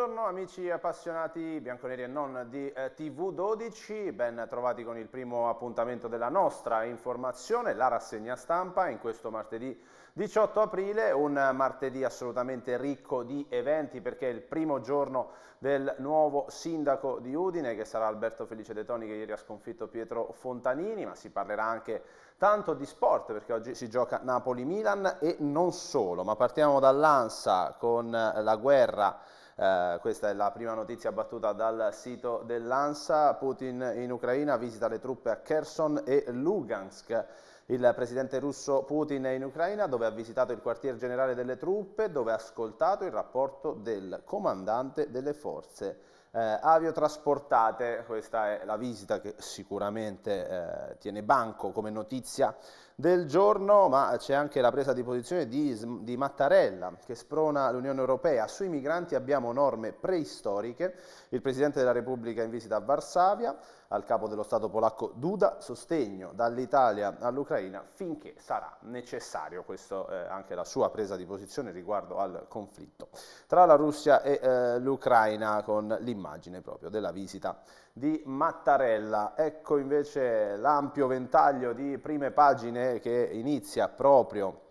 Buongiorno amici appassionati bianconeri e non di eh, TV12, ben trovati con il primo appuntamento della nostra informazione, la rassegna stampa in questo martedì 18 aprile, un martedì assolutamente ricco di eventi perché è il primo giorno del nuovo sindaco di Udine che sarà Alberto Felice De Toni che ieri ha sconfitto Pietro Fontanini, ma si parlerà anche tanto di sport perché oggi si gioca Napoli-Milan e non solo, ma partiamo dall'Ansa con la guerra eh, questa è la prima notizia battuta dal sito dell'ANSA. Putin in Ucraina visita le truppe a Kherson e Lugansk. Il presidente russo Putin è in Ucraina dove ha visitato il quartier generale delle truppe, dove ha ascoltato il rapporto del comandante delle forze eh, aviotrasportate. Questa è la visita che sicuramente eh, tiene banco come notizia del giorno, ma c'è anche la presa di posizione di, di Mattarella che sprona l'Unione Europea. Sui migranti abbiamo norme preistoriche, il Presidente della Repubblica in visita a Varsavia, al capo dello Stato polacco Duda, sostegno dall'Italia all'Ucraina finché sarà necessario, questa è eh, anche la sua presa di posizione riguardo al conflitto tra la Russia e eh, l'Ucraina con l'immagine proprio della visita di Mattarella. Ecco invece l'ampio ventaglio di prime pagine che inizia proprio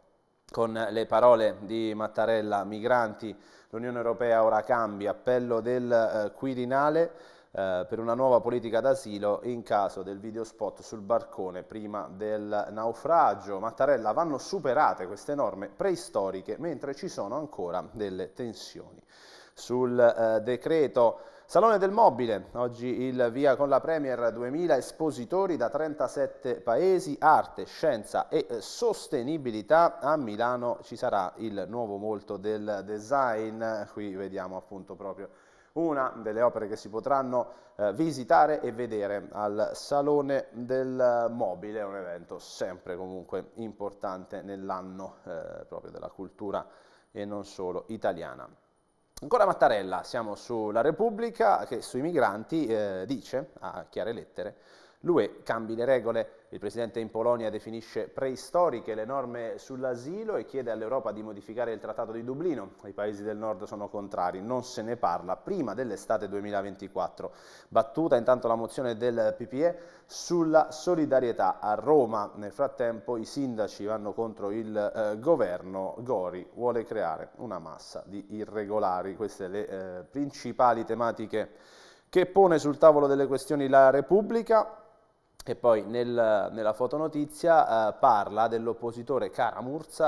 con le parole di Mattarella, migranti, l'Unione Europea ora cambia, appello del eh, Quirinale eh, per una nuova politica d'asilo in caso del videospot sul barcone prima del naufragio. Mattarella vanno superate queste norme preistoriche mentre ci sono ancora delle tensioni. Sul eh, decreto Salone del Mobile, oggi il via con la Premier, 2000 espositori da 37 paesi, arte, scienza e eh, sostenibilità, a Milano ci sarà il nuovo volto del design, qui vediamo appunto proprio una delle opere che si potranno eh, visitare e vedere al Salone del Mobile, un evento sempre comunque importante nell'anno eh, proprio della cultura e non solo italiana. Ancora Mattarella, siamo sulla Repubblica che sui migranti eh, dice a chiare lettere L'UE cambi le regole. Il Presidente in Polonia definisce preistoriche le norme sull'asilo e chiede all'Europa di modificare il Trattato di Dublino. I paesi del nord sono contrari, non se ne parla prima dell'estate 2024. Battuta intanto la mozione del PPE sulla solidarietà a Roma. Nel frattempo i sindaci vanno contro il eh, governo. Gori vuole creare una massa di irregolari. Queste le eh, principali tematiche che pone sul tavolo delle questioni la Repubblica che poi nel, nella fotonotizia eh, parla dell'oppositore Cara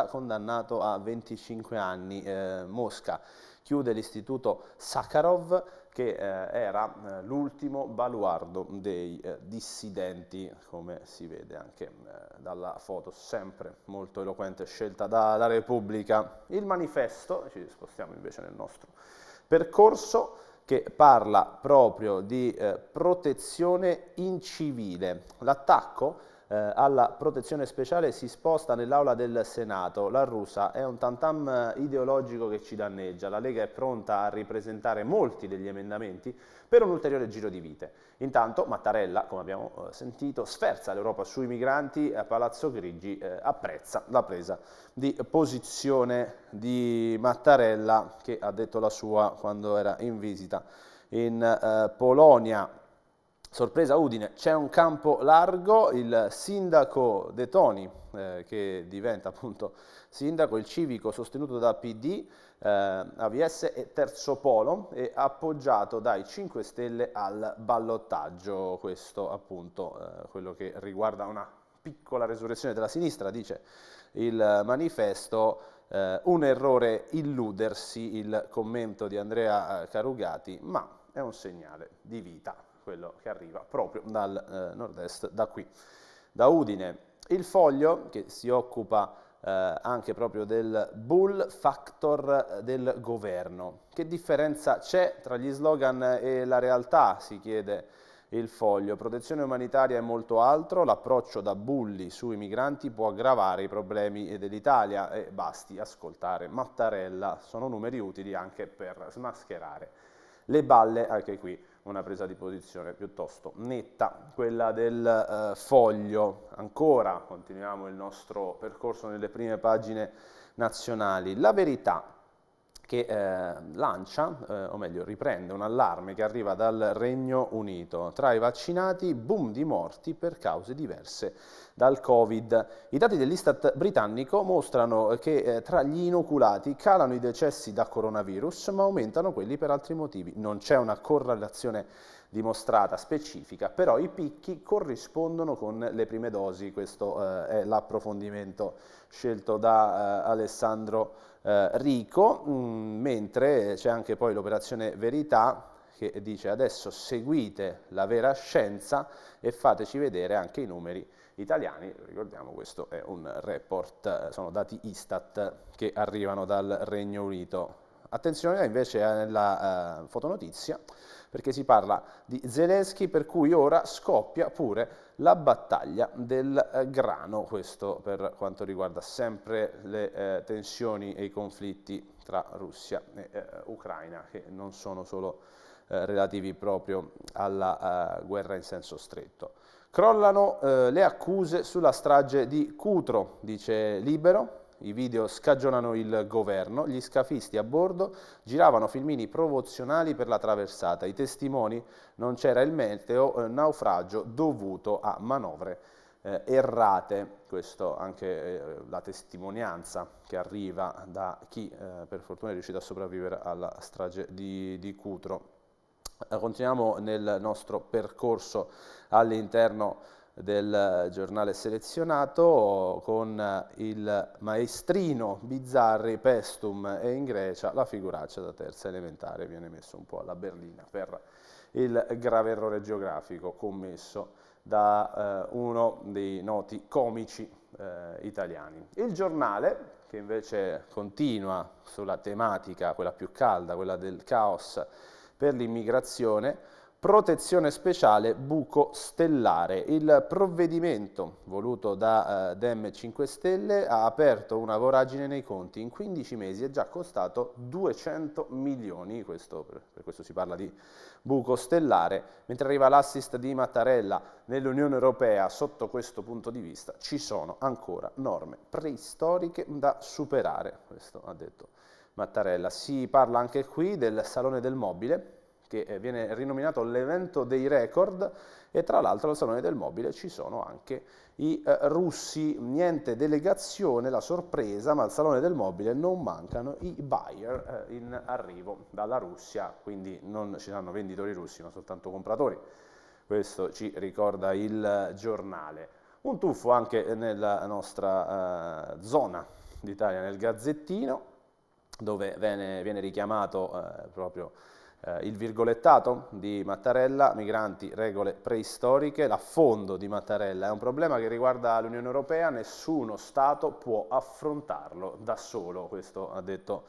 condannato a 25 anni, eh, Mosca. Chiude l'istituto Sakharov che eh, era eh, l'ultimo baluardo dei eh, dissidenti, come si vede anche eh, dalla foto sempre molto eloquente scelta dalla Repubblica. Il manifesto, ci spostiamo invece nel nostro percorso, che parla proprio di eh, protezione incivile. L'attacco eh, alla protezione speciale si sposta nell'aula del Senato. La russa è un tantam eh, ideologico che ci danneggia. La Lega è pronta a ripresentare molti degli emendamenti per un ulteriore giro di vite. Intanto Mattarella, come abbiamo eh, sentito, sferza l'Europa sui migranti a Palazzo Grigi eh, apprezza la presa di posizione di Mattarella che ha detto la sua quando era in visita in eh, Polonia sorpresa Udine, c'è un campo largo, il sindaco De Toni, eh, che diventa appunto sindaco, il civico sostenuto da PD, eh, AVS e Terzo Polo e appoggiato dai 5 Stelle al ballottaggio, questo appunto eh, quello che riguarda una piccola resurrezione della sinistra, dice il manifesto, eh, un errore illudersi, il commento di Andrea eh, Carugati, ma è un segnale di vita quello che arriva proprio dal eh, nord-est, da qui, da Udine. Il foglio, che si occupa eh, anche proprio del bull factor eh, del governo. Che differenza c'è tra gli slogan e la realtà, si chiede il foglio. Protezione umanitaria e molto altro, l'approccio da bulli sui migranti può aggravare i problemi dell'Italia e basti ascoltare Mattarella, sono numeri utili anche per smascherare le balle anche qui una presa di posizione piuttosto netta, quella del eh, foglio. Ancora continuiamo il nostro percorso nelle prime pagine nazionali. La verità che eh, lancia, eh, o meglio riprende, un allarme che arriva dal Regno Unito. Tra i vaccinati, boom di morti per cause diverse dal Covid. I dati dell'Istat britannico mostrano che eh, tra gli inoculati calano i decessi da coronavirus, ma aumentano quelli per altri motivi. Non c'è una correlazione dimostrata specifica, però i picchi corrispondono con le prime dosi, questo eh, è l'approfondimento scelto da eh, Alessandro eh, Rico, mh, mm, mentre c'è anche poi l'operazione Verità che dice adesso seguite la vera scienza e fateci vedere anche i numeri italiani, ricordiamo questo è un report, eh, sono dati Istat che arrivano dal Regno Unito. Attenzione invece alla eh, fotonotizia perché si parla di Zelensky per cui ora scoppia pure la battaglia del eh, grano, questo per quanto riguarda sempre le eh, tensioni e i conflitti tra Russia e eh, Ucraina, che non sono solo eh, relativi proprio alla eh, guerra in senso stretto. Crollano eh, le accuse sulla strage di Cutro, dice Libero, i video scagionano il governo, gli scafisti a bordo giravano filmini promozionali per la traversata, i testimoni non c'era il meteo, eh, naufragio dovuto a manovre eh, errate, questo anche eh, la testimonianza che arriva da chi eh, per fortuna è riuscito a sopravvivere alla strage di, di Cutro. Continuiamo nel nostro percorso all'interno del giornale selezionato con il maestrino Bizzarri, Pestum e in Grecia la figuraccia da terza elementare viene messo un po' alla berlina per il grave errore geografico commesso da eh, uno dei noti comici eh, italiani. Il giornale, che invece continua sulla tematica, quella più calda, quella del caos per l'immigrazione, protezione speciale buco stellare. Il provvedimento voluto da eh, Dem 5 Stelle ha aperto una voragine nei conti. In 15 mesi è già costato 200 milioni, questo, per questo si parla di buco stellare. Mentre arriva l'assist di Mattarella nell'Unione Europea, sotto questo punto di vista ci sono ancora norme preistoriche da superare, questo ha detto Mattarella. Si parla anche qui del Salone del Mobile, che eh, viene rinominato l'evento dei record e tra l'altro al Salone del Mobile ci sono anche i eh, russi, niente delegazione, la sorpresa, ma al Salone del Mobile non mancano i buyer eh, in arrivo dalla Russia, quindi non ci saranno venditori russi, ma soltanto compratori. Questo ci ricorda il giornale. Un tuffo anche nella nostra eh, zona d'Italia, nel Gazzettino, dove viene, viene richiamato eh, proprio eh, il virgolettato di Mattarella, migranti, regole preistoriche, l'affondo di Mattarella. È un problema che riguarda l'Unione Europea, nessuno Stato può affrontarlo da solo, questo ha detto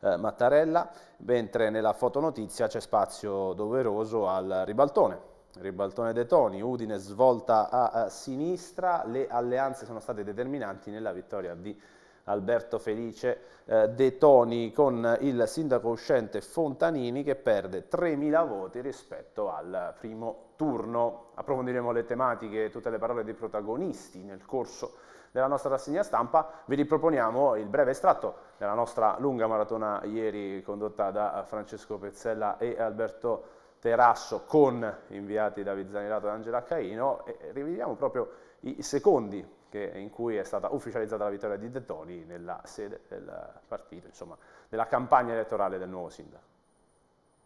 eh, Mattarella, mentre nella fotonotizia c'è spazio doveroso al ribaltone. Ribaltone dei toni, Udine svolta a, a sinistra, le alleanze sono state determinanti nella vittoria di Mattarella Alberto Felice eh, De Toni con il sindaco uscente Fontanini che perde 3.000 voti rispetto al primo turno. Approfondiremo le tematiche, tutte le parole dei protagonisti nel corso della nostra rassegna stampa. Vi riproponiamo il breve estratto della nostra lunga maratona ieri condotta da Francesco Pezzella e Alberto Terasso con inviati da Vizzanirato e Angela Caino e rivediamo proprio i secondi che, in cui è stata ufficializzata la vittoria di De Toni nella sede del partito, insomma, della campagna elettorale del nuovo sindaco.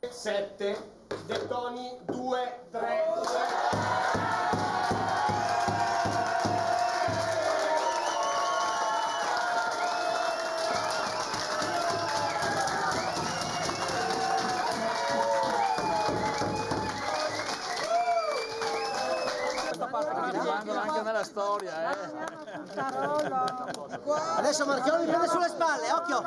7, De Toni 2, 3, 2. storia, eh. Adesso Marchioni prende sulle spalle, occhio!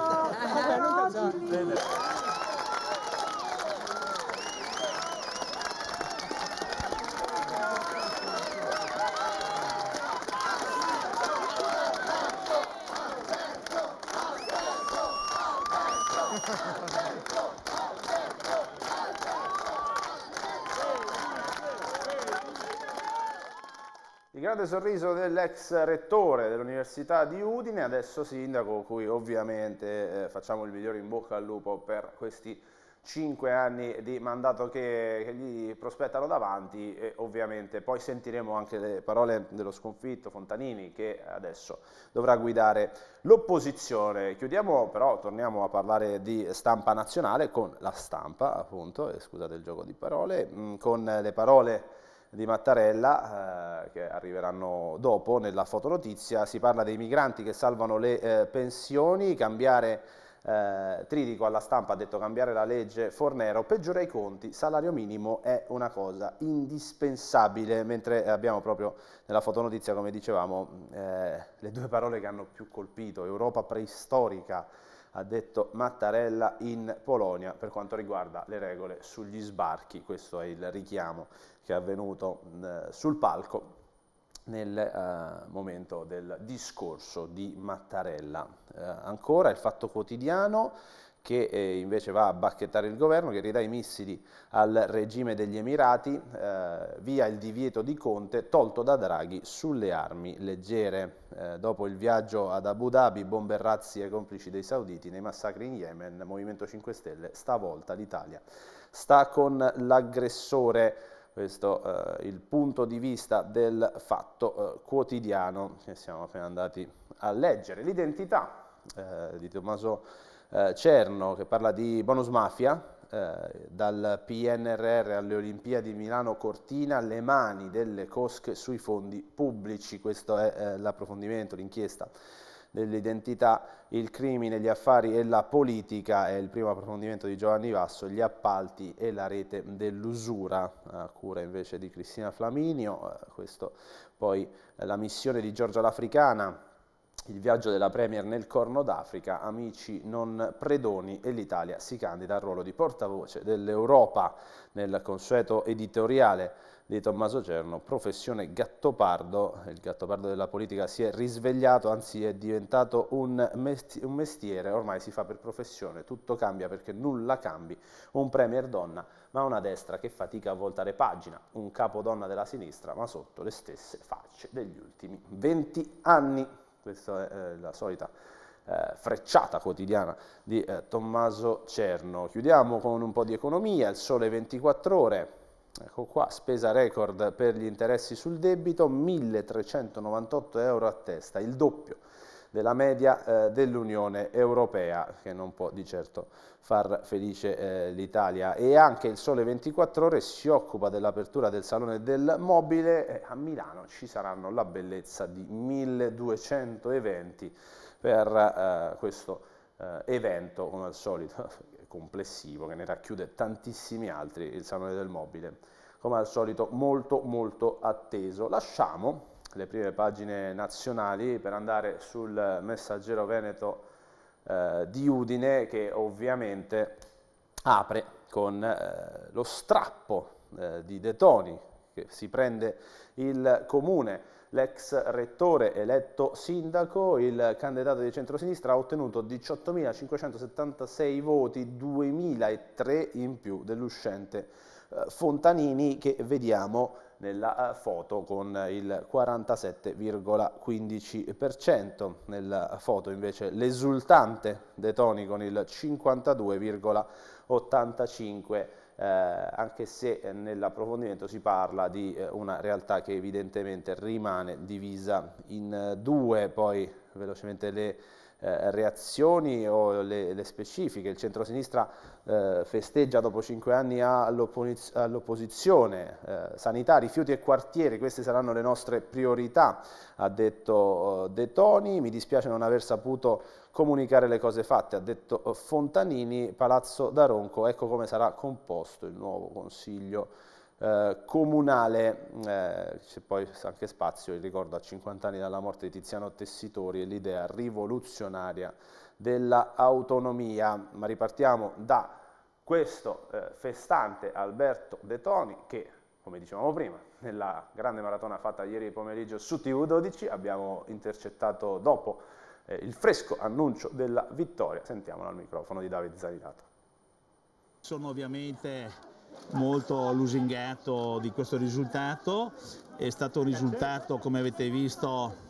sorriso dell'ex rettore dell'Università di Udine, adesso sindaco, cui ovviamente eh, facciamo il migliore in bocca al lupo per questi cinque anni di mandato che, che gli prospettano davanti e ovviamente poi sentiremo anche le parole dello sconfitto Fontanini che adesso dovrà guidare l'opposizione. Chiudiamo però, torniamo a parlare di stampa nazionale con la stampa appunto, scusate il gioco di parole, mm, con le parole di Mattarella, eh, che arriveranno dopo nella fotonotizia, si parla dei migranti che salvano le eh, pensioni, cambiare eh, Tridico alla stampa ha detto cambiare la legge Fornero, peggiora i conti, salario minimo è una cosa indispensabile, mentre abbiamo proprio nella fotonotizia, come dicevamo, eh, le due parole che hanno più colpito, Europa preistorica, ha detto Mattarella in Polonia per quanto riguarda le regole sugli sbarchi, questo è il richiamo che è avvenuto eh, sul palco nel eh, momento del discorso di Mattarella. Eh, ancora il Fatto Quotidiano che eh, invece va a bacchettare il governo, che ridà i missili al regime degli Emirati eh, via il divieto di Conte tolto da Draghi sulle armi leggere. Eh, dopo il viaggio ad Abu Dhabi, bombe razzi ai complici dei sauditi nei massacri in Yemen, Movimento 5 Stelle, stavolta l'Italia sta con l'aggressore. Questo eh, il punto di vista del fatto eh, quotidiano che siamo appena andati a leggere. L'identità eh, di Tommaso eh, Cerno che parla di bonus mafia, eh, dal PNRR alle Olimpiadi Milano Cortina, le mani delle cosche sui fondi pubblici, questo è eh, l'approfondimento, l'inchiesta dell'identità, il crimine, gli affari e la politica, è il primo approfondimento di Giovanni Vasso, gli appalti e la rete dell'usura, a cura invece di Cristina Flaminio, questo poi la missione di Giorgia l'Africana, il viaggio della Premier nel Corno d'Africa, amici non predoni e l'Italia si candida al ruolo di portavoce dell'Europa nel consueto editoriale di Tommaso Cerno, professione gattopardo, il gattopardo della politica si è risvegliato, anzi è diventato un, mestiere, ormai si fa per professione, tutto cambia perché nulla cambi, un premier donna, ma una destra che fatica a voltare pagina, un capodonna della sinistra, ma sotto le stesse facce degli ultimi 20 anni. Questa è eh, la solita eh, frecciata quotidiana di eh, Tommaso Cerno. Chiudiamo con un po' di economia, il sole 24 ore, ecco qua, spesa record per gli interessi sul debito, 1.398 euro a testa, il doppio della media eh, dell'Unione Europea, che non può di certo far felice eh, l'Italia. E anche il Sole 24 Ore si occupa dell'apertura del Salone del Mobile. Eh, a Milano ci saranno la bellezza di 1200 eventi per eh, questo eh, evento, come al solito, complessivo, che ne racchiude tantissimi altri, il Salone del Mobile. Come al solito molto molto atteso. Lasciamo le prime pagine nazionali per andare sul messaggero veneto eh, di Udine che ovviamente apre con eh, lo strappo eh, di De Toni che si prende il comune. L'ex rettore eletto sindaco, il candidato di centrosinistra, ha ottenuto 18.576 voti, 2.003 in più dell'uscente eh, Fontanini che vediamo nella eh, foto con il 47,15%, nella eh, foto invece l'esultante De Toni con il 52,85%. Eh, anche se nell'approfondimento si parla di eh, una realtà che evidentemente rimane divisa in eh, due, poi velocemente le eh, reazioni o le, le, specifiche. Il centrosinistra eh, festeggia dopo cinque anni all'opposizione, eh, sanità, rifiuti e quartieri, queste saranno le nostre priorità, ha detto eh, De Toni, mi dispiace non aver saputo comunicare le cose fatte, ha detto eh, Fontanini, Palazzo da Ronco, ecco come sarà composto il nuovo Consiglio eh, comunale, mm, eh, c'è poi anche spazio, il ricordo a 50 anni dalla morte di Tiziano Tessitori e l'idea rivoluzionaria dell'autonomia. Ma ripartiamo da questo eh, festante Alberto De Toni che, come dicevamo prima, nella grande maratona fatta ieri pomeriggio su TV12 abbiamo intercettato dopo eh, il fresco annuncio della vittoria. Sentiamolo al microfono di Davide Zaninato. Sono ovviamente molto lusingato di questo risultato, è stato un risultato come avete visto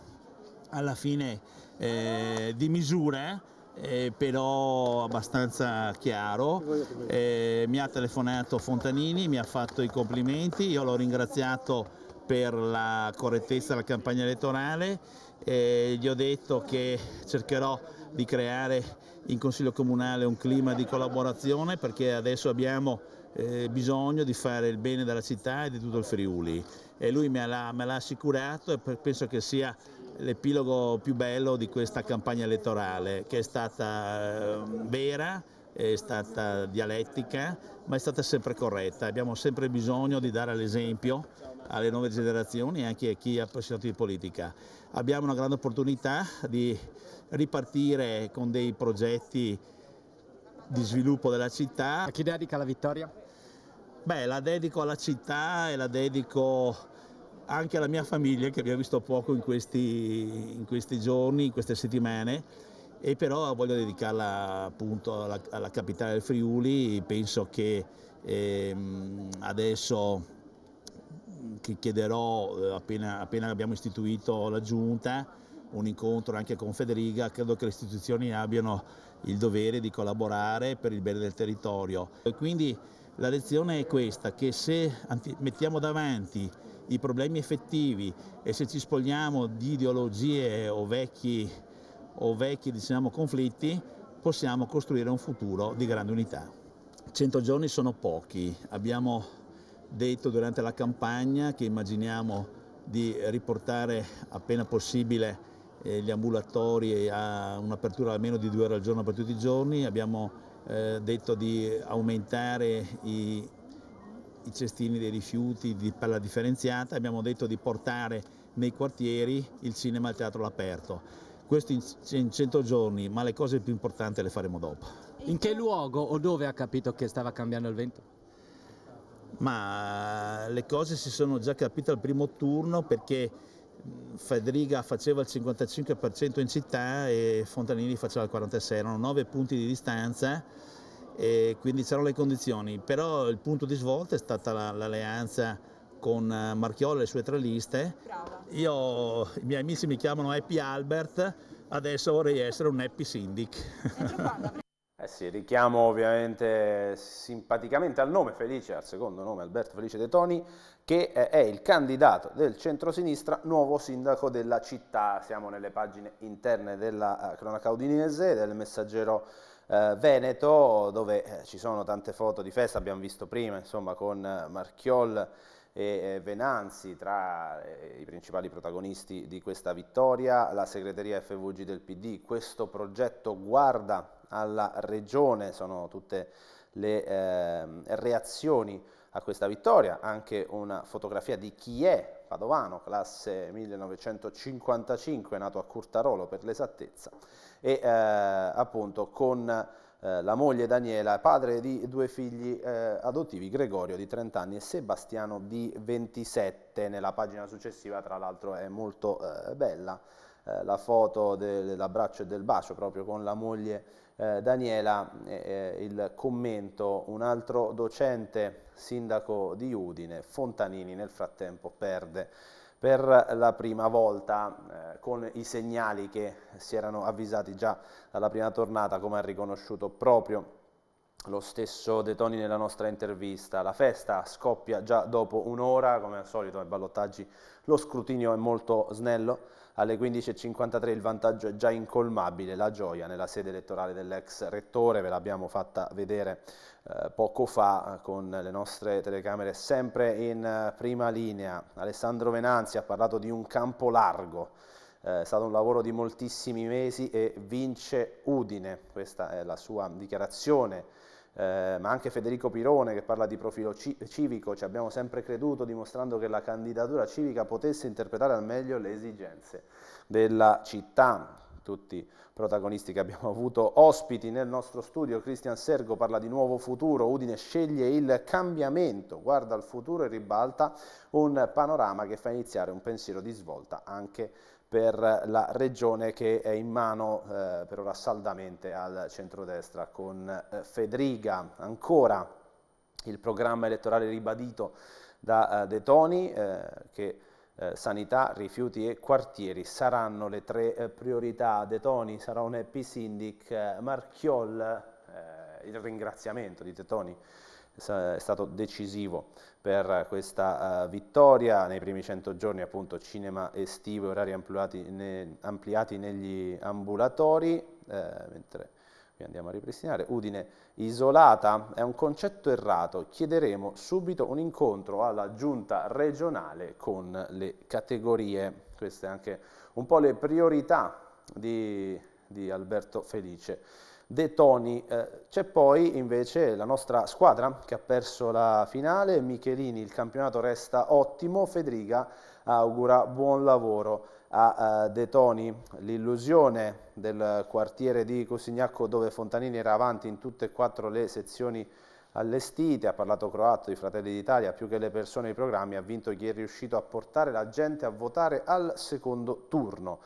alla fine eh, di misura, eh, però abbastanza chiaro. Eh, mi ha telefonato Fontanini, mi ha fatto i complimenti, io l'ho ringraziato per la correttezza della campagna elettorale, eh, gli ho detto che cercherò di creare in Consiglio Comunale un clima di collaborazione perché adesso abbiamo eh, bisogno di fare il bene della città e di tutto il Friuli e lui me l'ha, me l'ha assicurato e penso che sia l'epilogo più bello di questa campagna elettorale che è stata eh, vera, è stata dialettica, ma è stata sempre corretta. Abbiamo sempre bisogno di dare l'esempio alle nuove generazioni e anche a chi è appassionato di politica. Abbiamo una grande opportunità di ripartire con dei progetti di sviluppo della città. A chi dedica la vittoria? Beh, la dedico alla città e la dedico anche alla mia famiglia che abbiamo visto poco in questi, in questi giorni, in queste settimane, e però voglio dedicarla appunto alla, alla capitale del Friuli, penso che ehm, adesso che chiederò, eh, appena, appena abbiamo istituito la giunta, un incontro anche con Federica, credo che le istituzioni abbiano il dovere di collaborare per il bene del territorio. E quindi la lezione è questa, che se mettiamo davanti i problemi effettivi e se ci spogliamo di ideologie o vecchi, o vecchi diciamo, conflitti, possiamo costruire un futuro di grande unità. 100 giorni sono pochi, abbiamo detto durante la campagna che immaginiamo di riportare appena possibile eh, gli ambulatori a un'apertura almeno di due ore al giorno per tutti i giorni, abbiamo eh, detto di aumentare i, i cestini dei rifiuti di, per la differenziata, abbiamo detto di portare nei quartieri il cinema e il teatro all'aperto. Questo in, in 100 giorni, ma le cose più importanti le faremo dopo. In che luogo o dove ha capito che stava cambiando il vento? Ma le cose si sono già capite al primo turno perché Federica faceva il 55% in città e Fontanini faceva il 46%, erano 9 punti di distanza e quindi c'erano le condizioni, però il punto di svolta è stata l'alleanza con eh, Marchiolo e le sue tre liste. Io, I miei amici mi chiamano Happy Albert, adesso vorrei essere un Happy Syndic. Eh sì, richiamo ovviamente simpaticamente al nome Felice, al secondo nome Alberto Felice De Toni, che eh, è il candidato del centro-sinistra, nuovo sindaco della città. Siamo nelle pagine interne della eh, cronaca udinese, del messaggero eh, veneto, dove eh, ci sono tante foto di festa, abbiamo visto prima, insomma, con eh, Marchiol e Venanzi tra i principali protagonisti di questa vittoria, la segreteria FVG del PD, questo progetto guarda alla regione, sono tutte le eh, reazioni a questa vittoria, anche una fotografia di chi è Padovano, classe 1955, nato a Curtarolo per l'esattezza, e eh, appunto con eh, la moglie Daniela, padre di due figli eh, adottivi, Gregorio di 30 anni e Sebastiano di 27, nella pagina successiva tra l'altro è molto eh, bella eh, la foto dell'abbraccio e del bacio proprio con la moglie eh, Daniela eh, eh, il commento, un altro docente sindaco di Udine, Fontanini nel frattempo perde per la prima volta eh, con i segnali che si erano avvisati già dalla prima tornata come ha riconosciuto proprio lo stesso De Toni nella nostra intervista. La festa scoppia già dopo un'ora, come al solito ai ballottaggi lo scrutinio è molto snello alle 15.53 il vantaggio è già incolmabile, la gioia nella sede elettorale dell'ex rettore, ve l'abbiamo fatta vedere eh, poco fa con le nostre telecamere sempre in eh, prima linea. Alessandro Venanzi ha parlato di un campo largo, eh, è stato un lavoro di moltissimi mesi e vince Udine, questa è la sua dichiarazione eh, ma anche Federico Pirone che parla di profilo ci civico, ci abbiamo sempre creduto dimostrando che la candidatura civica potesse interpretare al meglio le esigenze della città. Tutti protagonisti che abbiamo avuto ospiti nel nostro studio, Cristian Sergo parla di nuovo futuro, Udine sceglie il cambiamento, guarda al futuro e ribalta un panorama che fa iniziare un pensiero di svolta anche per la regione che è in mano eh, per ora saldamente al centrodestra con eh, Federica. Ancora il programma elettorale ribadito da eh, De Toni eh, che eh, sanità, rifiuti e quartieri saranno le tre eh, priorità. De Toni sarà un happy sindic, Marchiol il ringraziamento di De Toni è stato decisivo per questa uh, vittoria. Nei primi 100 giorni appunto cinema estivo, orari ampliati, ne, ampliati negli ambulatori, eh, mentre qui andiamo a ripristinare, Udine isolata è un concetto errato, chiederemo subito un incontro alla giunta regionale con le categorie. Queste anche un po' le priorità di, di Alberto Felice. De Toni. Eh, c'è poi invece la nostra squadra che ha perso la finale, Michelini, il campionato resta ottimo, Federica augura buon lavoro a eh, De Toni. L'illusione del quartiere di Cusignacco dove Fontanini era avanti in tutte e quattro le sezioni allestite, ha parlato croato di Fratelli d'Italia, più che le persone e i programmi, ha vinto chi è riuscito a portare la gente a votare al secondo turno.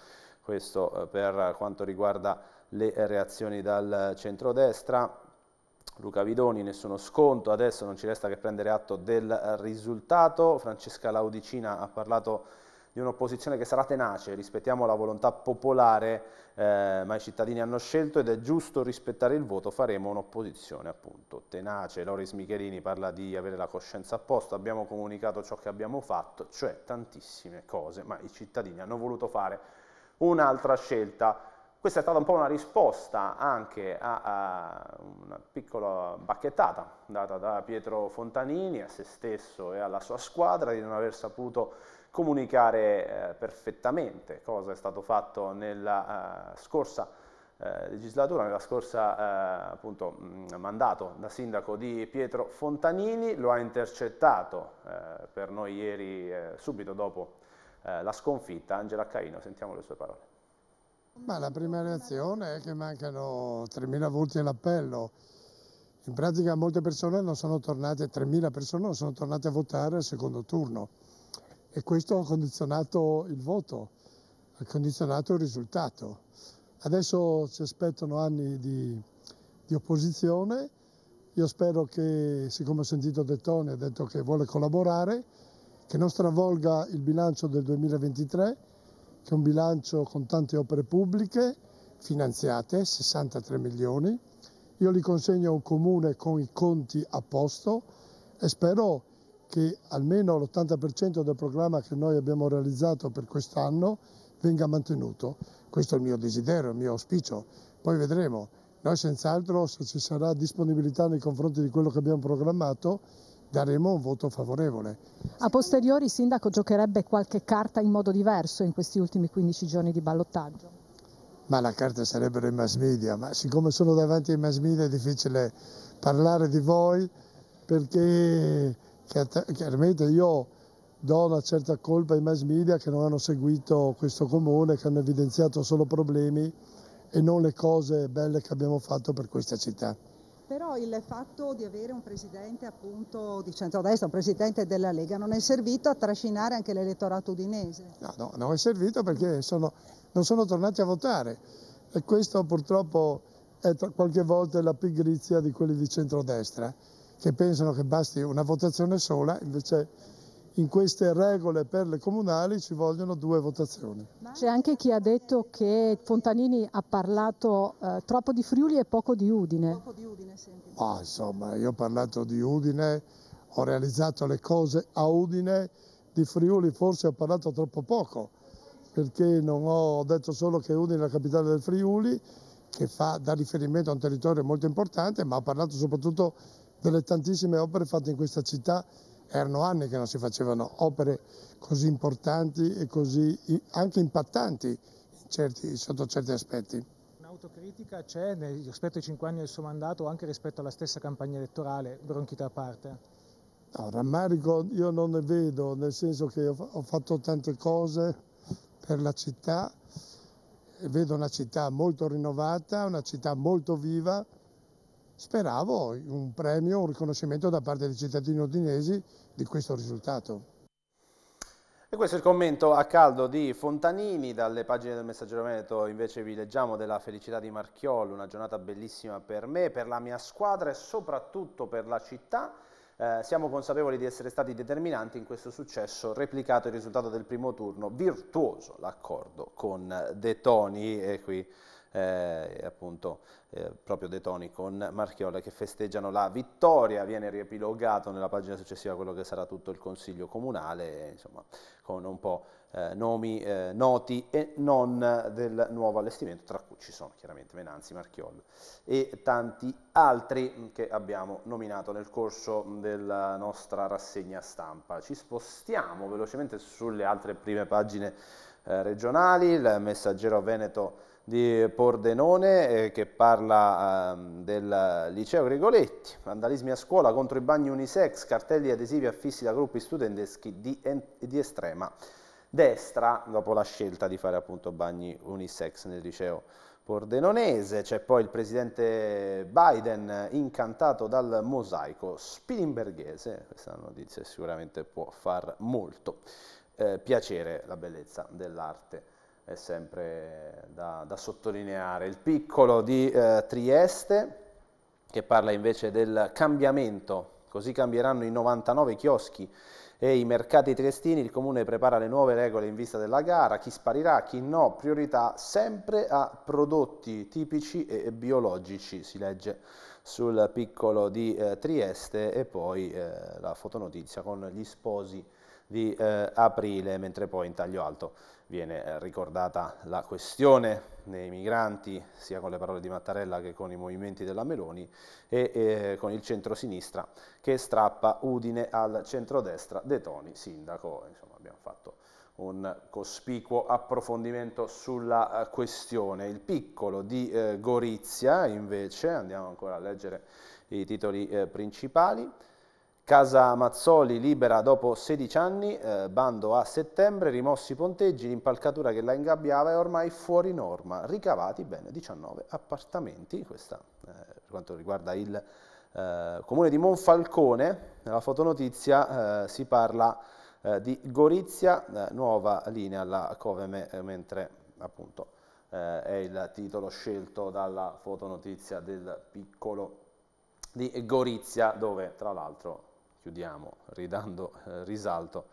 Questo eh, per quanto riguarda le reazioni dal centrodestra. Luca Vidoni, nessuno sconto, adesso non ci resta che prendere atto del risultato. Francesca Laudicina ha parlato di un'opposizione che sarà tenace, rispettiamo la volontà popolare, eh, ma i cittadini hanno scelto ed è giusto rispettare il voto, faremo un'opposizione appunto tenace. Loris Michelini parla di avere la coscienza a posto, abbiamo comunicato ciò che abbiamo fatto, cioè tantissime cose, ma i cittadini hanno voluto fare un'altra scelta. Questa è stata un po' una risposta anche a, a una piccola bacchettata data da Pietro Fontanini a se stesso e alla sua squadra di non aver saputo comunicare eh, perfettamente cosa è stato fatto nella eh, scorsa eh, legislatura, nella scorsa eh, appunto, mh, mandato da sindaco di Pietro Fontanini, lo ha intercettato eh, per noi ieri eh, subito dopo la sconfitta Angela Caino, sentiamo le sue parole. Ma la prima reazione è che mancano 3.000 voti all'appello. In pratica molte persone non sono tornate, 3.000 persone non sono tornate a votare al secondo turno e questo ha condizionato il voto, ha condizionato il risultato. Adesso ci aspettano anni di, di opposizione, io spero che, siccome ho sentito De Toni, ha detto che vuole collaborare, che non stravolga il bilancio del 2023 che è un bilancio con tante opere pubbliche finanziate, 63 milioni. Io li consegno a un comune con i conti a posto e spero che almeno l'80% del programma che noi abbiamo realizzato per quest'anno venga mantenuto. Questo è il mio desiderio, il mio auspicio. Poi vedremo. Noi senz'altro se ci sarà disponibilità nei confronti di quello che abbiamo programmato daremo un voto favorevole. A posteriori il Sindaco giocherebbe qualche carta in modo diverso in questi ultimi 15 giorni di ballottaggio? Ma la carta sarebbero i mass media, ma siccome sono davanti ai mass media è difficile parlare di voi perché chiaramente io do una certa colpa ai mass media che non hanno seguito questo comune, che hanno evidenziato solo problemi e non le cose belle che abbiamo fatto per questa città però il fatto di avere un presidente appunto di centrodestra, un presidente della Lega, non è servito a trascinare anche l'elettorato udinese? No, no, non è servito perché sono, non sono tornati a votare e questo purtroppo è qualche volta la pigrizia di quelli di centrodestra che pensano che basti una votazione sola, invece in queste regole per le comunali ci vogliono due votazioni. C'è anche chi ha detto che Fontanini ha parlato eh, troppo di Friuli e poco di Udine. Poco di Udine ah, insomma, io ho parlato di Udine, ho realizzato le cose a Udine, di Friuli forse ho parlato troppo poco, perché ho, ho detto solo che Udine è la capitale del Friuli, che fa, da riferimento a un territorio molto importante, ma ho parlato soprattutto delle tantissime opere fatte in questa città erano anni che non si facevano opere così importanti e così anche impattanti certi, sotto certi aspetti. Un'autocritica c'è rispetto ai cinque anni del suo mandato o anche rispetto alla stessa campagna elettorale, bronchita a parte? No, rammarico io non ne vedo, nel senso che ho fatto tante cose per la città, vedo una città molto rinnovata, una città molto viva, speravo un premio, un riconoscimento da parte dei cittadini udinesi di questo risultato. E questo è il commento a caldo di Fontanini dalle pagine del Messaggero Veneto, invece vi leggiamo della felicità di Marchiol, una giornata bellissima per me, per la mia squadra e soprattutto per la città. Eh, siamo consapevoli di essere stati determinanti in questo successo, replicato il risultato del primo turno, virtuoso l'accordo con De Toni e qui eh, appunto eh, proprio De Toni con Marchiola che festeggiano la vittoria, viene riepilogato nella pagina successiva quello che sarà tutto il Consiglio Comunale, insomma con un po' eh, nomi eh, noti e non del nuovo allestimento, tra cui ci sono chiaramente Venanzi, Marchiola e tanti altri che abbiamo nominato nel corso della nostra rassegna stampa. Ci spostiamo velocemente sulle altre prime pagine eh, regionali, il messaggero Veneto di Pordenone eh, che parla eh, del liceo Gregoletti, vandalismi a scuola contro i bagni unisex, cartelli adesivi affissi da gruppi studenteschi di, di, estrema destra, dopo la scelta di fare appunto bagni unisex nel liceo pordenonese. C'è poi il presidente Biden incantato dal mosaico spilimberghese, questa notizia sicuramente può far molto eh, piacere la bellezza dell'arte è sempre da, da sottolineare. Il piccolo di eh, Trieste, che parla invece del cambiamento, così cambieranno i 99 chioschi e i mercati triestini, il comune prepara le nuove regole in vista della gara, chi sparirà, chi no, priorità sempre a prodotti tipici e biologici, si legge sul piccolo di eh, Trieste e poi eh, la fotonotizia con gli sposi di eh, aprile, mentre poi in taglio alto viene eh, ricordata la questione dei migranti sia con le parole di Mattarella che con i movimenti della Meloni e eh, con il centro-sinistra che strappa Udine al centro-destra De Toni, sindaco, insomma abbiamo fatto un cospicuo approfondimento sulla eh, questione. Il piccolo di eh, Gorizia invece, andiamo ancora a leggere i titoli eh, principali, Casa Mazzoli libera dopo 16 anni, eh, bando a settembre, rimossi i ponteggi, l'impalcatura che la ingabbiava è ormai fuori norma, ricavati bene 19 appartamenti, questa eh, per quanto riguarda il eh, comune di Monfalcone, nella fotonotizia eh, si parla eh, di Gorizia, eh, nuova linea alla Coveme, mentre appunto è il titolo scelto dalla fotonotizia del piccolo di Gorizia, dove tra l'altro chiudiamo ridando eh, risalto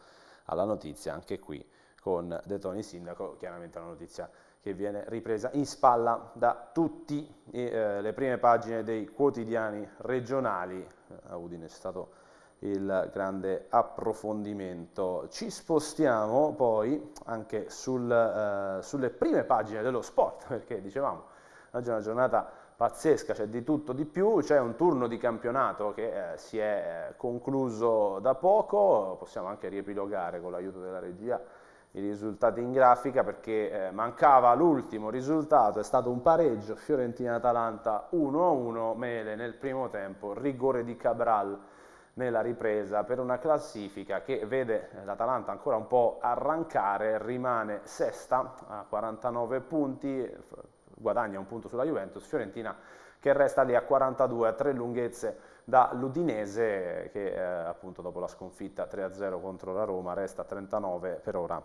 alla notizia anche qui con De Toni Sindaco, chiaramente una notizia che viene ripresa in spalla da tutte eh, le prime pagine dei quotidiani regionali. Eh, a Udine c'è stato il grande approfondimento. Ci spostiamo poi anche sul, eh, sulle prime pagine dello sport, perché dicevamo, oggi è una giornata pazzesca, c'è di tutto di più, c'è un turno di campionato che eh, si è eh, concluso da poco, possiamo anche riepilogare con l'aiuto della regia i risultati in grafica perché eh, mancava l'ultimo risultato, è stato un pareggio Fiorentina-Atalanta 1-1, Mele nel primo tempo, rigore di Cabral nella ripresa per una classifica che vede eh, l'Atalanta ancora un po' arrancare, rimane sesta a 49 punti, eh, guadagna un punto sulla Juventus, Fiorentina che resta lì a 42 a tre lunghezze dall'Udinese che eh, appunto dopo la sconfitta 3-0 contro la Roma resta a 39 per ora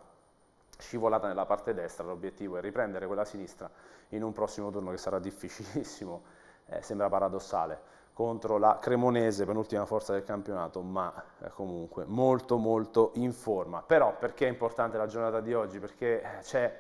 scivolata nella parte destra, l'obiettivo è riprendere quella sinistra in un prossimo turno che sarà difficilissimo, eh, sembra paradossale, contro la Cremonese, penultima forza del campionato, ma eh, comunque molto molto in forma. Però perché è importante la giornata di oggi? Perché c'è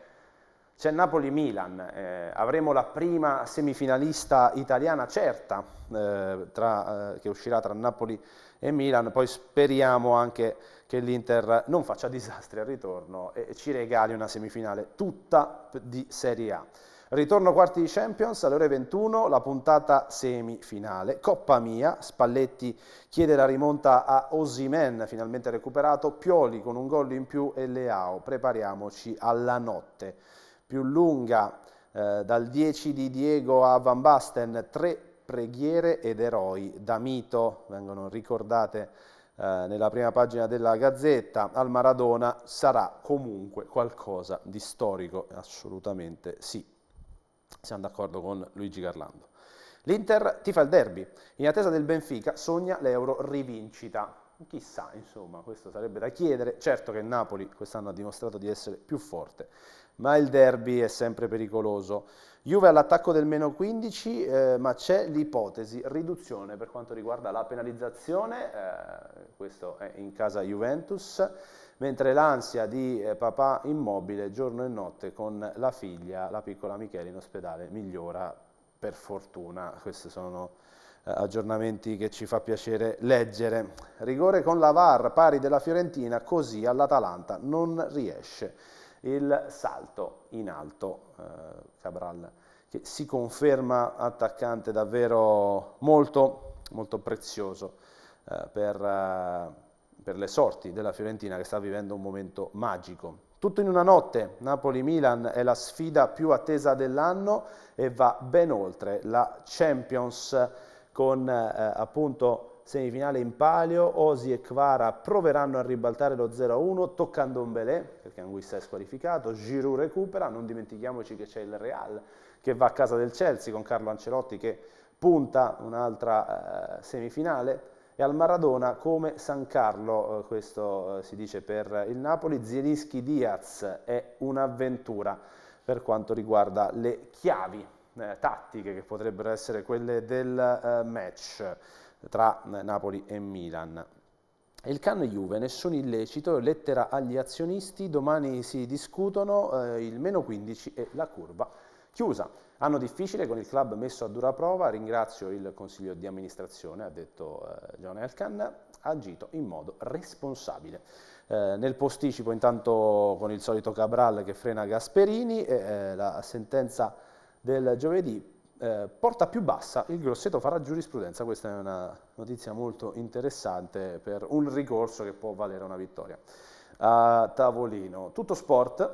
c'è Napoli-Milan, eh, avremo la prima semifinalista italiana certa eh, tra, eh, che uscirà tra Napoli e Milan, poi speriamo anche che l'Inter non faccia disastri al ritorno e ci regali una semifinale tutta di Serie A. Ritorno quarti di Champions alle ore 21, la puntata semifinale. Coppa mia, Spalletti chiede la rimonta a Osimen, finalmente recuperato, Pioli con un gol in più e Leao. Prepariamoci alla notte più lunga eh, dal 10 di Diego a Van Basten, tre preghiere ed eroi da mito, vengono ricordate eh, nella prima pagina della Gazzetta, al Maradona sarà comunque qualcosa di storico, assolutamente sì. Siamo d'accordo con Luigi Garlando. L'Inter tifa il derby, in attesa del Benfica sogna l'Euro rivincita. Chissà, insomma, questo sarebbe da chiedere. Certo che il Napoli quest'anno ha dimostrato di essere più forte ma il derby è sempre pericoloso. Juve all'attacco del meno 15, eh, ma c'è l'ipotesi riduzione per quanto riguarda la penalizzazione, eh, questo è in casa Juventus, mentre l'ansia di eh, papà immobile giorno e notte con la figlia, la piccola Michele in ospedale, migliora per fortuna. Questi sono eh, aggiornamenti che ci fa piacere leggere. Rigore con la VAR, pari della Fiorentina, così all'Atalanta non riesce il salto in alto, eh, Cabral, che si conferma attaccante davvero molto, molto prezioso eh, per, eh, per le sorti della Fiorentina che sta vivendo un momento magico. Tutto in una notte, Napoli-Milan è la sfida più attesa dell'anno e va ben oltre la Champions con eh, appunto semifinale in palio, Osi e Kvara proveranno a ribaltare lo 0-1 toccando un Belé, perché Anguissa è squalificato, Giroud recupera, non dimentichiamoci che c'è il Real che va a casa del Chelsea con Carlo Ancelotti che punta un'altra eh, semifinale e al Maradona come San Carlo, eh, questo eh, si dice per il Napoli, Zielinski Diaz è un'avventura per quanto riguarda le chiavi eh, tattiche che potrebbero essere quelle del eh, match tra Napoli e Milan. Il CAN Juve, nessun illecito, lettera agli azionisti, domani si discutono eh, il meno 15 e la curva chiusa. Anno difficile con il club messo a dura prova, ringrazio il consiglio di amministrazione, ha detto eh, John Elkan, agito in modo responsabile. Eh, nel posticipo intanto con il solito Cabral che frena Gasperini, eh, la sentenza del giovedì eh, porta più bassa, il grosseto farà giurisprudenza, questa è una notizia molto interessante per un ricorso che può valere una vittoria. A tavolino, tutto sport,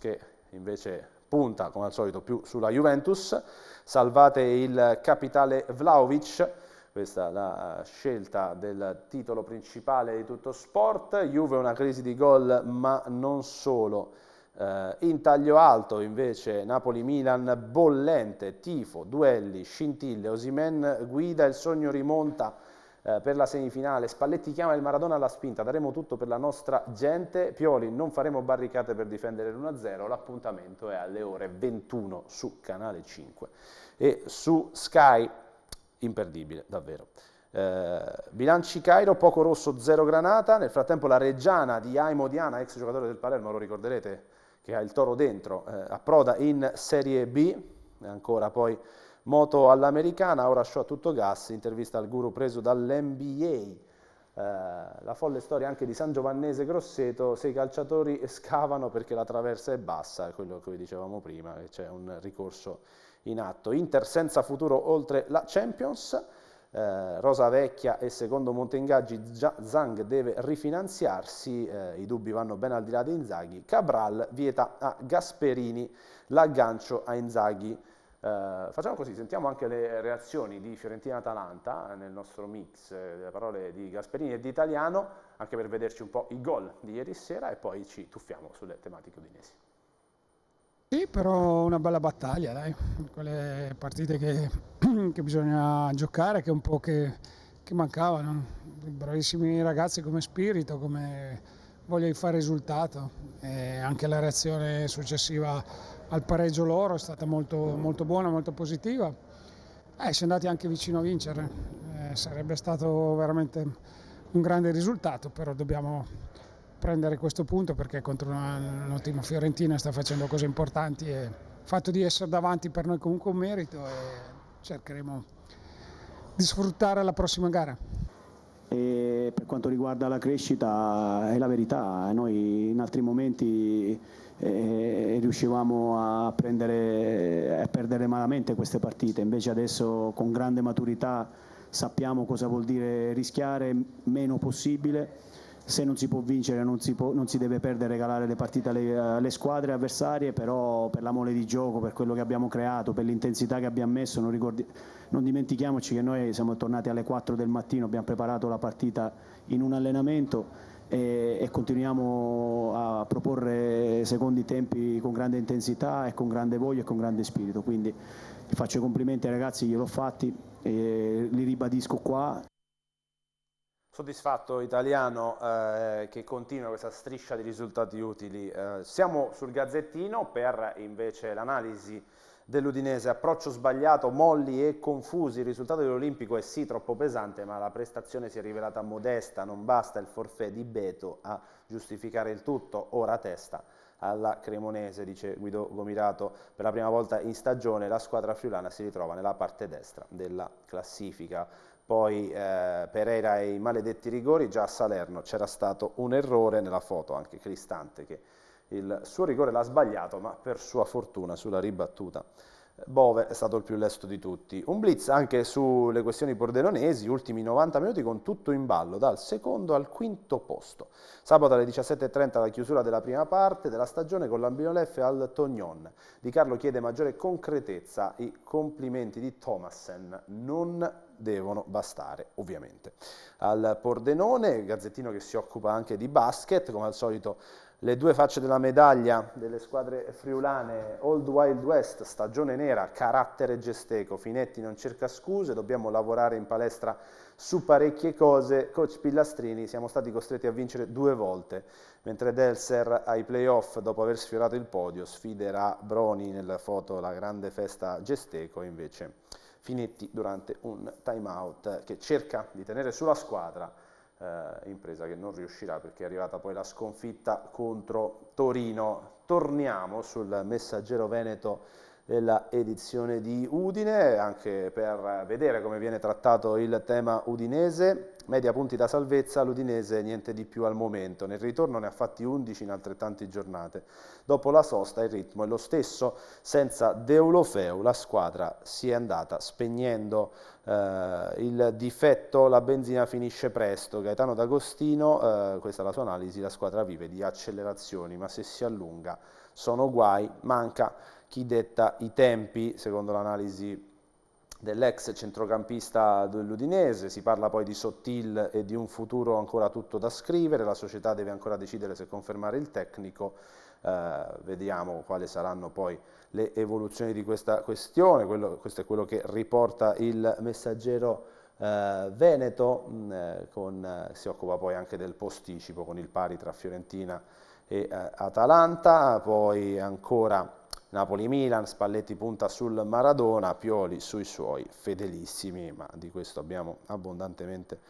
che invece punta come al solito più sulla Juventus, salvate il capitale Vlaovic, questa è la eh, scelta del titolo principale di tutto sport, Juve una crisi di gol ma non solo, eh, in taglio alto invece Napoli-Milan bollente, tifo, duelli, scintille, Osimen guida, il sogno rimonta eh, per la semifinale, Spalletti chiama il Maradona alla spinta, daremo tutto per la nostra gente, Pioli non faremo barricate per difendere l'1-0, l'appuntamento è alle ore 21 su Canale 5 e su Sky, imperdibile davvero. Eh, bilanci Cairo, poco rosso, zero granata, nel frattempo la Reggiana di Aimo Diana, ex giocatore del Palermo, lo ricorderete, che ha il toro dentro, eh, approda in Serie B, ancora poi moto all'americana, ora show a tutto gas, intervista al guru preso dall'NBA. Eh, la folle storia anche di San Giovannese Grosseto, se i calciatori scavano perché la traversa è bassa, quello che dicevamo prima, c'è un ricorso in atto. Inter senza futuro oltre la Champions, eh, Rosa Vecchia e secondo Montengaggi Zang deve rifinanziarsi, eh, i dubbi vanno ben al di là di Inzaghi, Cabral vieta a Gasperini l'aggancio a Inzaghi. Eh, facciamo così, sentiamo anche le reazioni di Fiorentina-Atalanta eh, nel nostro mix eh, delle parole di Gasperini e di Italiano, anche per vederci un po' i gol di ieri sera e poi ci tuffiamo sulle tematiche udinesi. Sì, però una bella battaglia, dai, quelle partite che Mm, che bisogna giocare, che è un po' che, che mancavano. Bravissimi ragazzi come spirito, come voglia di fare risultato. E anche la reazione successiva al pareggio loro è stata molto, molto buona, molto positiva. Eh, si è andati anche vicino a vincere, eh, sarebbe stato veramente un grande risultato, però dobbiamo prendere questo punto perché contro una, una fiorentina sta facendo cose importanti e il fatto di essere davanti per noi comunque un merito. E cercheremo di sfruttare alla prossima gara. E per quanto riguarda la crescita è la verità, noi in altri momenti eh, eh, riuscivamo a, prendere, a perdere malamente queste partite, invece adesso con grande maturità sappiamo cosa vuol dire rischiare meno possibile se non si può vincere non si, può, non si deve perdere, regalare le partite alle, alle, squadre avversarie, però per la mole di gioco, per quello che abbiamo creato, per l'intensità che abbiamo messo, non, ricordi, non, dimentichiamoci che noi siamo tornati alle 4 del mattino, abbiamo preparato la partita in un allenamento e, e continuiamo a proporre secondi tempi con grande intensità e con grande voglia e con grande spirito. Quindi faccio i complimenti ai ragazzi, gliel'ho fatti, li ribadisco qua soddisfatto italiano eh, che continua questa striscia di risultati utili. Eh, siamo sul Gazzettino per invece l'analisi dell'Udinese, approccio sbagliato, molli e confusi, il risultato dell'Olimpico è sì troppo pesante ma la prestazione si è rivelata modesta, non basta il forfè di Beto a giustificare il tutto, ora testa alla Cremonese, dice Guido Gomirato. Per la prima volta in stagione la squadra friulana si ritrova nella parte destra della classifica poi eh, Pereira e i maledetti rigori, già a Salerno c'era stato un errore nella foto, anche Cristante che il suo rigore l'ha sbagliato, ma per sua fortuna sulla ribattuta Bove è stato il più lesto di tutti. Un blitz anche sulle questioni pordenonesi, ultimi 90 minuti con tutto in ballo, dal secondo al quinto posto. Sabato alle 17.30 la chiusura della prima parte della stagione con l'Ambinolef al Tognon. Di Carlo chiede maggiore concretezza, i complimenti di Thomassen non devono bastare ovviamente. Al Pordenone, il Gazzettino che si occupa anche di basket, come al solito le due facce della medaglia delle squadre friulane, Old Wild West, stagione nera, carattere gesteco, Finetti non cerca scuse, dobbiamo lavorare in palestra su parecchie cose, coach Pillastrini siamo stati costretti a vincere due volte, mentre Delser ai playoff dopo aver sfiorato il podio sfiderà Broni nella foto la grande festa gesteco invece Finetti durante un time out che cerca di tenere sulla squadra eh, impresa che non riuscirà perché è arrivata poi la sconfitta contro Torino. Torniamo sul messaggero veneto della edizione di Udine, anche per vedere come viene trattato il tema udinese media punti da salvezza, l'Udinese niente di più al momento, nel ritorno ne ha fatti 11 in altrettante giornate. Dopo la sosta il ritmo è lo stesso, senza Deulofeu la squadra si è andata spegnendo eh, il difetto, la benzina finisce presto, Gaetano D'Agostino, eh, questa è la sua analisi, la squadra vive di accelerazioni, ma se si allunga sono guai, manca chi detta i tempi, secondo l'analisi dell'ex centrocampista dell'Udinese, si parla poi di Sottil e di un futuro ancora tutto da scrivere, la società deve ancora decidere se confermare il tecnico, eh, vediamo quali saranno poi le evoluzioni di questa questione, quello, questo è quello che riporta il messaggero eh, Veneto, mh, mm, eh, con, eh, si occupa poi anche del posticipo con il pari tra Fiorentina e eh, Atalanta, poi ancora Napoli-Milan, Spalletti punta sul Maradona, Pioli sui suoi fedelissimi, ma di questo abbiamo abbondantemente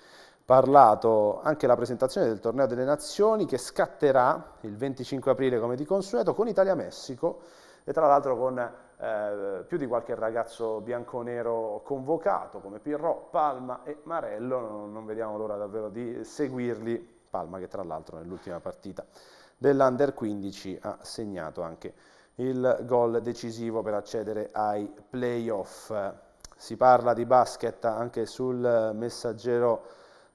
parlato. Anche la presentazione del torneo delle nazioni che scatterà il 25 aprile come di consueto con Italia-Messico e tra l'altro con eh, più di qualche ragazzo bianco-nero convocato come Pirro, Palma e Marello, non vediamo l'ora davvero di seguirli, Palma che tra l'altro nell'ultima partita dell'Under 15 ha segnato anche il gol decisivo per accedere ai playoff. Si parla di basket anche sul messaggero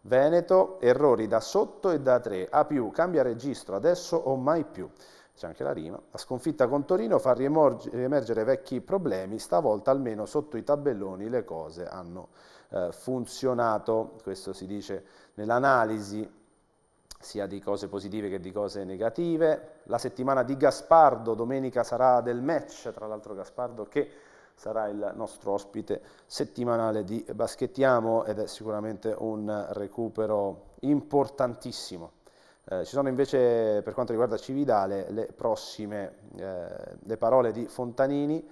Veneto, errori da sotto e da tre, a più, cambia registro, adesso o mai più. C'è anche la rima. La sconfitta con Torino fa riemergere vecchi problemi, stavolta almeno sotto i tabelloni le cose hanno eh, funzionato, questo si dice nell'analisi sia di cose positive che di cose negative. La settimana di Gaspardo, domenica sarà del match, tra l'altro Gaspardo che sarà il nostro ospite settimanale di Baschettiamo ed è sicuramente un recupero importantissimo. Eh, ci sono invece per quanto riguarda Cividale le prossime eh, le parole di Fontanini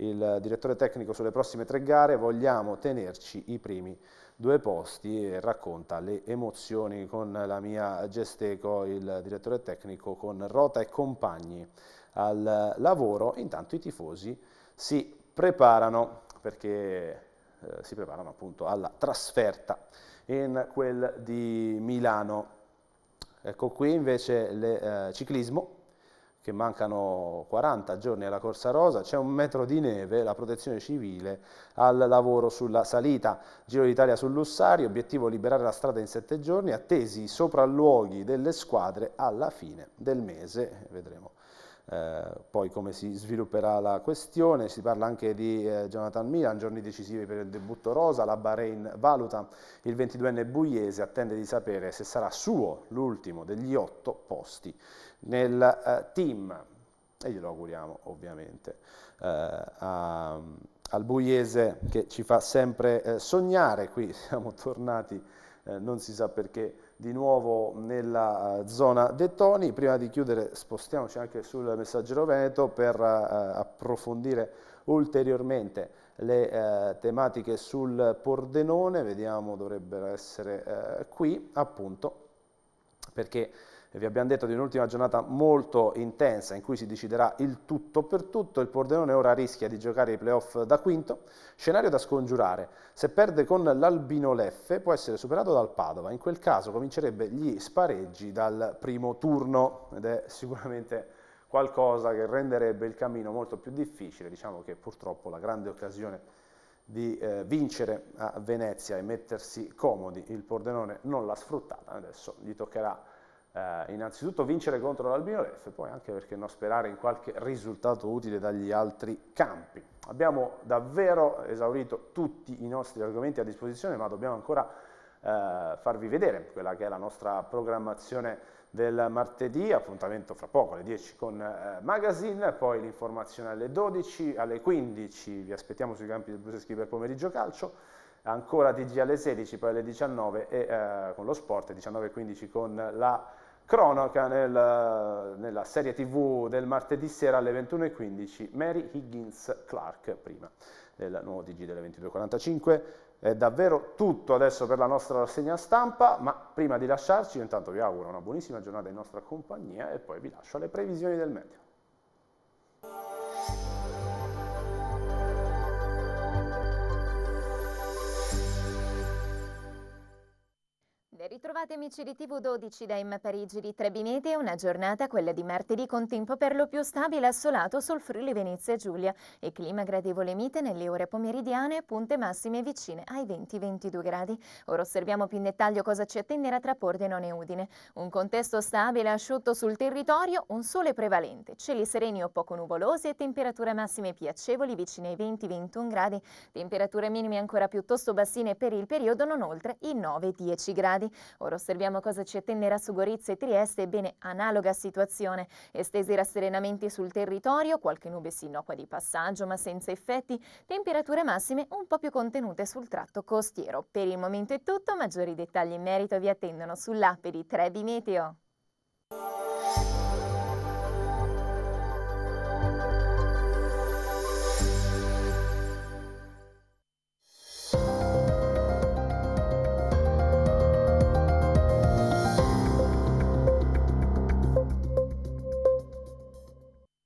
il direttore tecnico sulle prossime tre gare, vogliamo tenerci i primi due posti e racconta le emozioni con la mia Gesteco, il direttore tecnico con Rota e compagni al lavoro, intanto i tifosi si preparano perché eh, si preparano appunto alla trasferta in quel di Milano. Ecco qui invece il eh, ciclismo che mancano 40 giorni alla Corsa Rosa, c'è un metro di neve, la protezione civile al lavoro sulla salita. Giro d'Italia sul Lussari, obiettivo liberare la strada in sette giorni, attesi i sopralluoghi delle squadre alla fine del mese, vedremo eh, poi come si svilupperà la questione, si parla anche di eh, Jonathan Milan, giorni decisivi per il debutto rosa, la Bahrain valuta, il 22enne Bugliese, attende di sapere se sarà suo l'ultimo degli otto posti nel eh, team e glielo auguriamo ovviamente eh, a, al Bugliese che ci fa sempre eh, sognare, qui siamo tornati non si sa perché di nuovo nella eh, zona Dettoni. Prima di chiudere spostiamoci anche sul messaggero Veneto per eh, approfondire ulteriormente le eh, tematiche sul Pordenone, vediamo dovrebbero essere eh, qui appunto perché vi abbiamo detto di un'ultima giornata molto intensa in cui si deciderà il tutto per tutto, il Pordenone ora rischia di giocare i playoff da quinto, scenario da scongiurare, se perde con l'Albino Leffe può essere superato dal Padova, in quel caso comincerebbe gli spareggi dal primo turno ed è sicuramente qualcosa che renderebbe il cammino molto più difficile, diciamo che purtroppo la grande occasione di eh, vincere a Venezia e mettersi comodi, il Pordenone non l'ha sfruttata, adesso gli toccherà eh, innanzitutto vincere contro l'Albino Lef e poi anche perché non sperare in qualche risultato utile dagli altri campi. Abbiamo davvero esaurito tutti i nostri argomenti a disposizione ma dobbiamo ancora eh, farvi vedere quella che è la nostra programmazione del martedì, appuntamento fra poco alle 10 con eh, Magazine, poi l'informazione alle 12, alle 15 vi aspettiamo sui campi del Bruseschi per pomeriggio calcio, ancora TG alle 16, poi alle 19 e, eh, con lo sport, e 19 15 con la cronaca nel, nella serie tv del martedì sera alle 21.15 Mary Higgins Clark prima del nuovo TG delle 22.45 è davvero tutto adesso per la nostra rassegna stampa ma prima di lasciarci intanto vi auguro una buonissima giornata in nostra compagnia e poi vi lascio alle previsioni del meteo Bentrovati amici di TV12 da Emma Parigi di Trebinete, una giornata, quella di martedì, con tempo per lo più stabile e assolato sul Friuli Venezia Giulia e clima gradevole mite nelle ore pomeridiane, punte massime vicine ai 20-22 gradi. Ora osserviamo più in dettaglio cosa ci attenderà tra Pordenone e Udine. Un contesto stabile e asciutto sul territorio, un sole prevalente, cieli sereni o poco nuvolosi e temperature massime piacevoli vicine ai 20-21 gradi, temperature minime ancora piuttosto bassine per il periodo non oltre i 9-10 gradi. Ora osserviamo cosa ci attenderà su Gorizia e Trieste, ebbene analoga situazione, estesi rasserenamenti sul territorio, qualche nube sinnoqua di passaggio ma senza effetti, temperature massime un po' più contenute sul tratto costiero. Per il momento è tutto, maggiori dettagli in merito vi attendono sull'app di Trebi d Meteo.